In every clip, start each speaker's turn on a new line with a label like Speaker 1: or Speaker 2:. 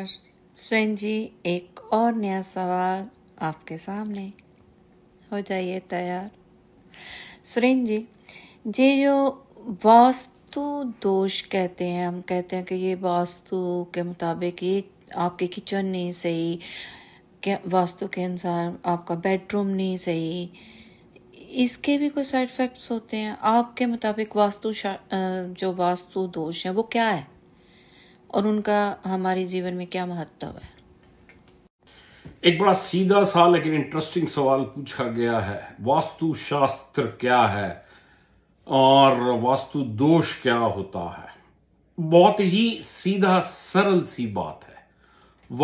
Speaker 1: नमस्कार स्वयं जी एक और नया सवाल आपके सामने हो जाइए तैयार सुरेंद्र जी ये जो वास्तु दोष कहते हैं हम कहते हैं कि ये वास्तु के मुताबिक ये आपकी किचन नहीं सही के वास्तु के अनुसार आपका बेडरूम नहीं सही इसके भी कुछ साइड इफ़ेक्ट्स होते हैं आपके मुताबिक वास्तु जो वास्तु दोष है वो क्या है और उनका हमारे जीवन में क्या महत्व है
Speaker 2: एक बड़ा सीधा सा लेकिन इंटरेस्टिंग सवाल पूछा गया है वास्तु शास्त्र क्या है और वास्तु दोष क्या होता है बहुत ही सीधा सरल सी बात है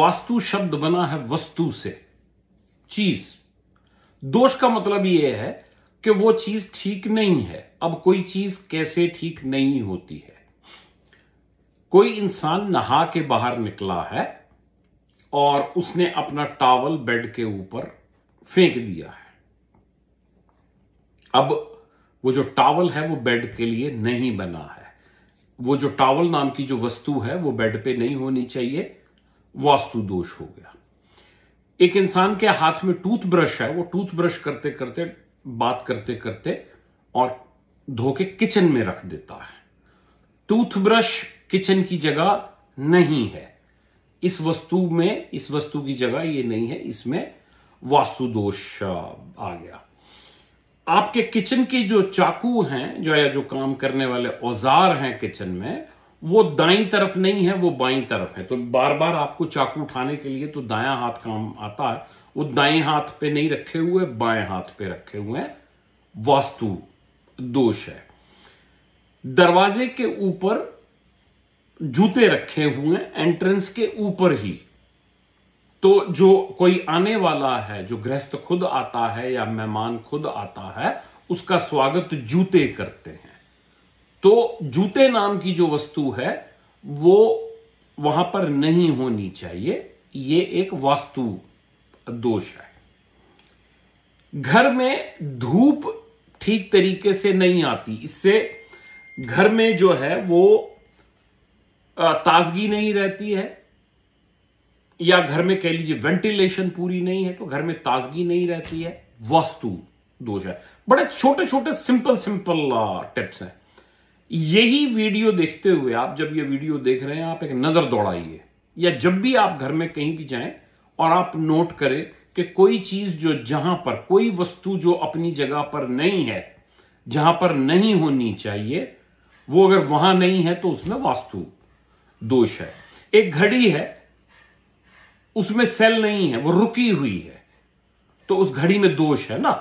Speaker 2: वास्तु शब्द बना है वस्तु से चीज दोष का मतलब यह है कि वो चीज ठीक नहीं है अब कोई चीज कैसे ठीक नहीं होती है कोई इंसान नहा के बाहर निकला है और उसने अपना टावल बेड के ऊपर फेंक दिया है अब वो जो टावल है वो बेड के लिए नहीं बना है वो जो टावल नाम की जो वस्तु है वो बेड पे नहीं होनी चाहिए वास्तु दोष हो गया एक इंसान के हाथ में टूथब्रश है वो टूथब्रश करते करते बात करते करते और धो के किचन में रख देता है टूथब्रश किचन की जगह नहीं है इस वस्तु में इस वस्तु की जगह ये नहीं है इसमें वास्तु दोष आ गया आपके किचन के जो चाकू हैं जो या जो काम करने वाले औजार हैं किचन में वो दाई तरफ नहीं है वो बाई तरफ है तो बार बार आपको चाकू उठाने के लिए तो दाया हाथ काम आता है वो दाएं हाथ पे नहीं रखे हुए बाएं हाथ पे रखे हुए हैं वास्तु दोष है दरवाजे के ऊपर जूते रखे हुए हैं एंट्रेंस के ऊपर ही तो जो कोई आने वाला है जो गृहस्थ खुद आता है या मेहमान खुद आता है उसका स्वागत जूते करते हैं तो जूते नाम की जो वस्तु है वो वहां पर नहीं होनी चाहिए ये एक वास्तु दोष है घर में धूप ठीक तरीके से नहीं आती इससे घर में जो है वो ताजगी नहीं रहती है या घर में कह लीजिए वेंटिलेशन पूरी नहीं है तो घर में ताजगी नहीं रहती है वास्तु दोष है बड़े छोटे छोटे सिंपल सिंपल टिप्स हैं यही वीडियो देखते हुए आप जब ये वीडियो देख रहे हैं आप एक नजर दौड़ाइए या जब भी आप घर में कहीं भी जाएं और आप नोट करें कि कोई चीज जो जहां पर कोई वस्तु जो अपनी जगह पर नहीं है जहां पर नहीं होनी चाहिए वो अगर वहां नहीं है तो उसमें वास्तु दोष है एक घड़ी है उसमें सेल नहीं है वो रुकी हुई है तो उस घड़ी में दोष है ना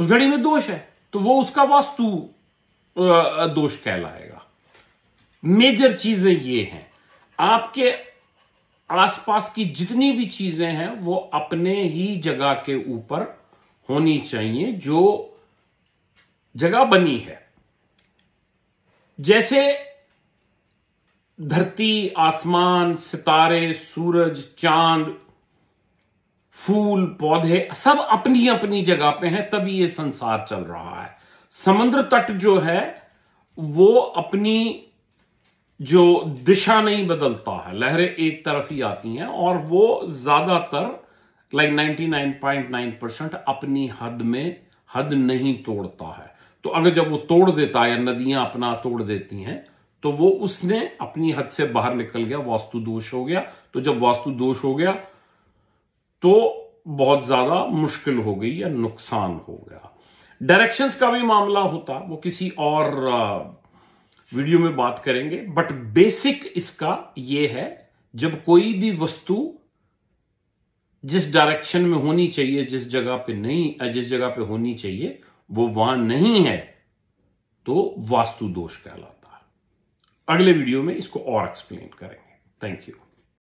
Speaker 2: उस घड़ी में दोष है तो वो उसका वास्तु दोष कहलाएगा मेजर चीजें ये हैं आपके आसपास की जितनी भी चीजें हैं वो अपने ही जगह के ऊपर होनी चाहिए जो जगह बनी है जैसे धरती आसमान सितारे सूरज चांद फूल पौधे सब अपनी अपनी जगह पे हैं तभी ये संसार चल रहा है समुद्र तट जो है वो अपनी जो दिशा नहीं बदलता है लहरें एक तरफ ही आती हैं और वो ज्यादातर लाइक 99.9 परसेंट अपनी हद में हद नहीं तोड़ता है तो अगर जब वो तोड़ देता है या नदियां अपना तोड़ देती हैं तो वो उसने अपनी हद से बाहर निकल गया वास्तु दोष हो गया तो जब वास्तु दोष हो गया तो बहुत ज्यादा मुश्किल हो गई या नुकसान हो गया डायरेक्शंस का भी मामला होता वो किसी और वीडियो में बात करेंगे बट बेसिक इसका ये है जब कोई भी वस्तु जिस डायरेक्शन में होनी चाहिए जिस जगह पे नहीं जिस जगह पे होनी चाहिए वो वहां नहीं है तो वास्तु दोष कहलाता अगले वीडियो में इसको और एक्सप्लेन करेंगे थैंक
Speaker 1: यू